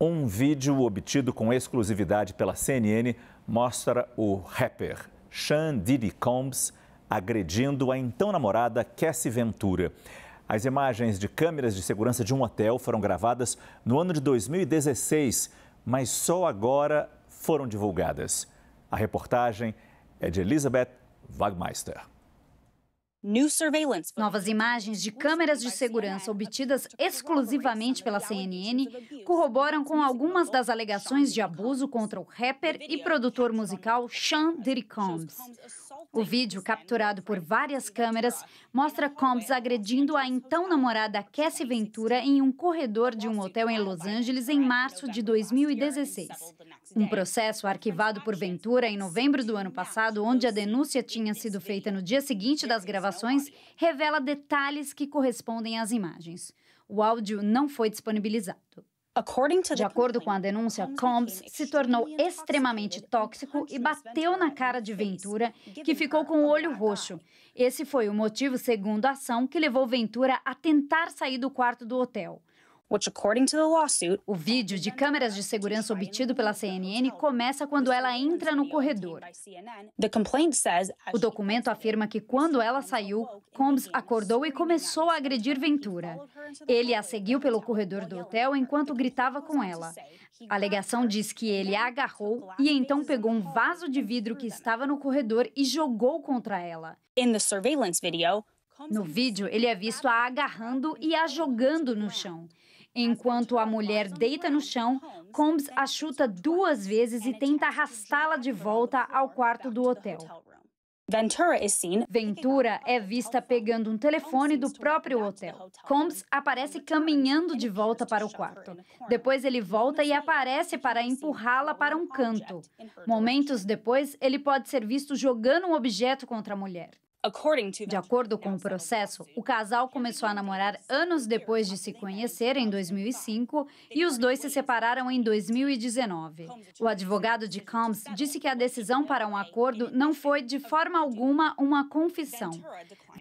Um vídeo obtido com exclusividade pela CNN mostra o rapper Sean Diddy Combs agredindo a então namorada Cassie Ventura. As imagens de câmeras de segurança de um hotel foram gravadas no ano de 2016, mas só agora foram divulgadas. A reportagem é de Elizabeth Wagmeister. Novas imagens de câmeras de segurança obtidas exclusivamente pela CNN corroboram com algumas das alegações de abuso contra o rapper e produtor musical Sean Diddy Combs. O vídeo, capturado por várias câmeras, mostra Combs agredindo a então namorada Cassie Ventura em um corredor de um hotel em Los Angeles em março de 2016. Um processo arquivado por Ventura em novembro do ano passado, onde a denúncia tinha sido feita no dia seguinte das gravações gravações revela detalhes que correspondem às imagens. O áudio não foi disponibilizado. De acordo com a denúncia, Combs se tornou extremamente tóxico e bateu na cara de Ventura, que ficou com o olho roxo. Esse foi o motivo, segundo a ação, que levou Ventura a tentar sair do quarto do hotel which according to the lawsuit, o vídeo de câmeras de segurança obtido pela CNN começa quando ela entra no corredor. O documento afirma que quando ela saiu, Combs acordou e começou a agredir Ventura. Ele a seguiu pelo corredor do hotel enquanto gritava com ela. A alegação diz que ele a agarrou e então pegou um vaso de vidro que estava no corredor e jogou contra ela. In the surveillance video, no vídeo, ele é visto a agarrando e a jogando no chão. Enquanto a mulher deita no chão, Combs a chuta duas vezes e tenta arrastá-la de volta ao quarto do hotel. Ventura é vista pegando um telefone do próprio hotel. Combs aparece caminhando de volta para o quarto. Depois ele volta e aparece para empurrá-la para um canto. Momentos depois, ele pode ser visto jogando um objeto contra a mulher. De acordo com o processo, o casal começou a namorar anos depois de se conhecer, em 2005, e os dois se separaram em 2019. O advogado de Combs disse que a decisão para um acordo não foi, de forma alguma, uma confissão.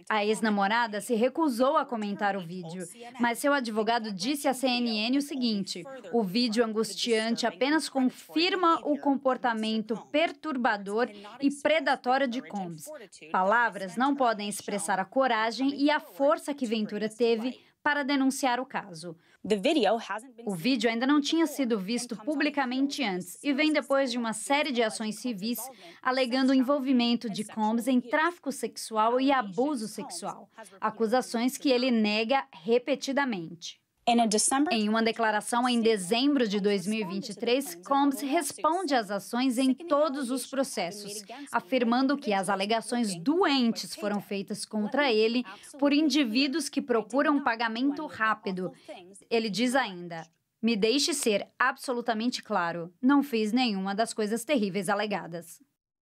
A ex-namorada se recusou a comentar o vídeo, mas seu advogado disse à CNN o seguinte: o vídeo angustiante apenas confirma o comportamento perturbador e predatório de Combs. Palavras não podem expressar a coragem e a força que Ventura teve para denunciar o caso. O vídeo ainda não tinha sido visto publicamente antes e vem depois de uma série de ações civis alegando o envolvimento de Combs em tráfico sexual e abuso sexual, acusações que ele nega repetidamente. Em uma declaração em dezembro de 2023, Combs responde às ações em todos os processos, afirmando que as alegações doentes foram feitas contra ele por indivíduos que procuram pagamento rápido. Ele diz ainda: Me deixe ser absolutamente claro, não fiz nenhuma das coisas terríveis alegadas.